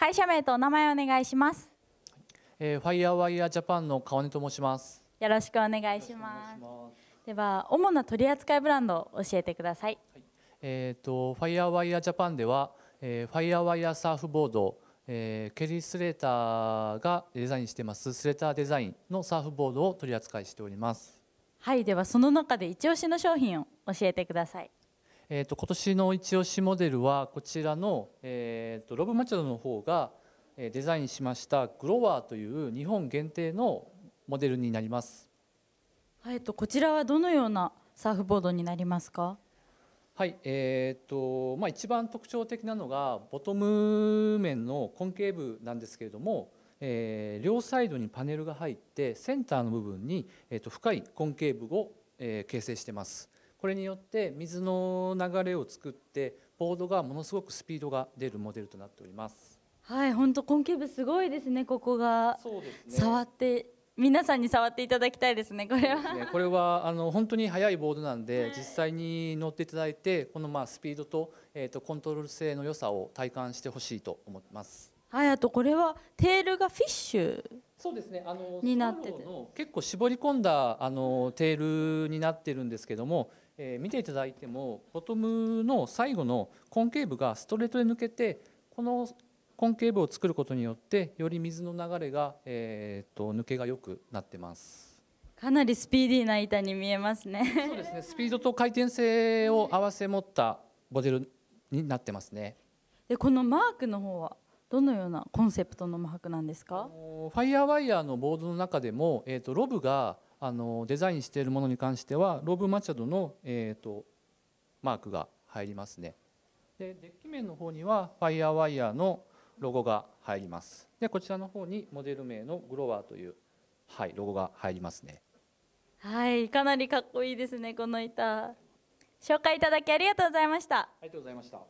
会社名とお名前をお願いします。えー、ファイヤーワイヤージャパンの川根と申します。よろしくお願いします。では主な取扱いブランドを教えてください。はい、えー、とファイヤーワイヤージャパンでは、えー、ファイヤーワイヤーサーフボード、えー、ケリースレーターがデザインしていますスレーターデザインのサーフボードを取り扱いしております。はい、ではその中で一押しの商品を教えてください。えーと、今年のチオシモデルはこちらの、えーと、ロブ・マチャドの方がデザインしましたグロワーという日本限定のモデルになります、はい、えーと、こちらはどのようなサーフボードになりますかはいえーとまあ、一番特徴的なのがボトム面の根ー部なんですけれども、えー、両サイドにパネルが入ってセンターの部分に、えー、と深い根茎部を、えー、形成してます。これによって水の流れを作ってボードがものすごくスピードが出るモデルとなっておりますはい本当コンケーブすごいですねここがそうですね触って皆さんに触っていただきたいですねこれは、ね、これはあの本当に速いボードなんで、はい、実際に乗っていただいてこのまあスピードと,、えーと、コントロール性の良さを体感してほしいと思いますはいあとこれはテールがフィッシュそうですねあのになってて結構絞り込んだあのテールになってるんですけどもえ見ていただいてもボトムの最後の根ー部がストレートで抜けてこの根ー部を作ることによってより水の流れが、えーと、と抜けが良くなってますかなりスピーディーな板に見えますねそうですねスピードと回転性を合わせ持ったモデルになってますねでこのマークの方はどのようなコンセプトのマークなんですかファイヤーワイヤーのボードの中でも、えーとロブがあのデザインしているものに関してはローブ・マチャドの、えーと、マークが入りますねでデッキ面の方には f i r e ワイヤーのロゴが入りますでこちらの方にモデル名のグロワーという、はい、ロゴが入りますねはいかなりかっこいいですねこの板紹介いただきありがとうございましたありがとうございました